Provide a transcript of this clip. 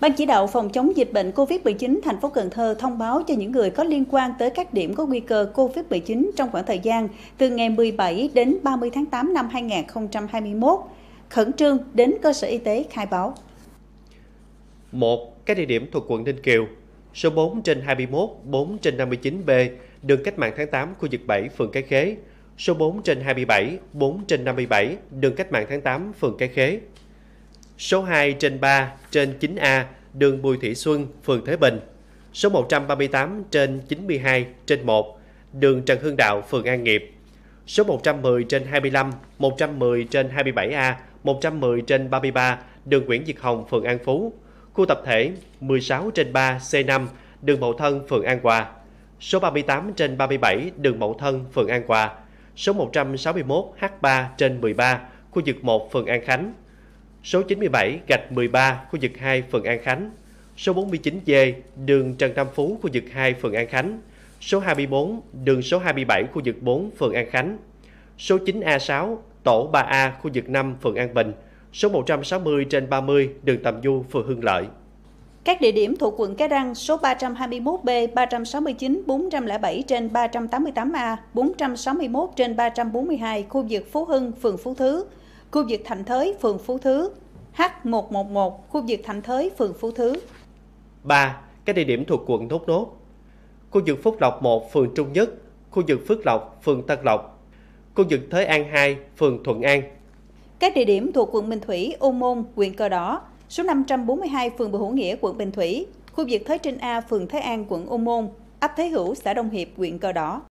Ban chỉ đạo phòng chống dịch bệnh COVID-19 thành phố Cần Thơ thông báo cho những người có liên quan tới các điểm có nguy cơ COVID-19 trong khoảng thời gian từ ngày 17 đến 30 tháng 8 năm 2021, khẩn trương đến cơ sở y tế khai báo. 1. Các địa điểm thuộc quận Ninh Kiều, số 4 trên 21, 4 trên 59B, đường cách mạng tháng 8, khu vực 7, phường Cái Khế, số 4 trên 27, 4 trên 57, đường cách mạng tháng 8, phường Cái Khế số 2 trên 3 trên 9A đường Bùi Thị Xuân, phường Thế Bình, số 138 trên 92 trên 1 đường Trần Hưng Đạo, phường An Nghiệp, số 110 trên 25, 110 trên 27A, 110 trên 33 đường Nguyễn Diệt Hồng, phường An Phú, khu tập thể 16 trên 3 C5 đường Mậu Thân, phường An Hòa, số 38 trên 37 đường Mậu Thân, phường An Hòa, số 161 H3 trên 13 khu vực 1 phường An Khánh, số 97 gạch 13 khu vực 2 phường An Khánh, số 49D đường Trần Tam Phú khu vực 2 phường An Khánh, số 24 đường số 27 khu vực 4 phường An Khánh, số 9A6 tổ 3A khu vực 5 phường An Bình, số 160 trên 30 đường Tầm Du phường Hưng Lợi. Các địa điểm thuộc quận Cái Răng số 321B, 369, 407 trên 388A, 461 trên 342 khu vực Phú Hưng, phường Phú Thứ, khu vực thạnh Thới, phường Phú Thứ, H111, khu vực thành Thới, phường Phú Thứ. 3. Các địa điểm thuộc quận Thốt Nốt. Khu vực Phúc Lộc 1, phường Trung Nhất, khu vực Phước Lộc, phường Tân Lộc, khu vực Thới An 2, phường Thuận An. Các địa điểm thuộc quận Bình Thủy, Ô Môn, huyện Cờ Đỏ, số 542 phường Bờ Hữu Nghĩa, quận Bình Thủy, khu vực Thới Trinh A, phường Thới An, quận Ô Môn, ấp Thế Hữu, xã Đông Hiệp, huyện Cờ Đỏ.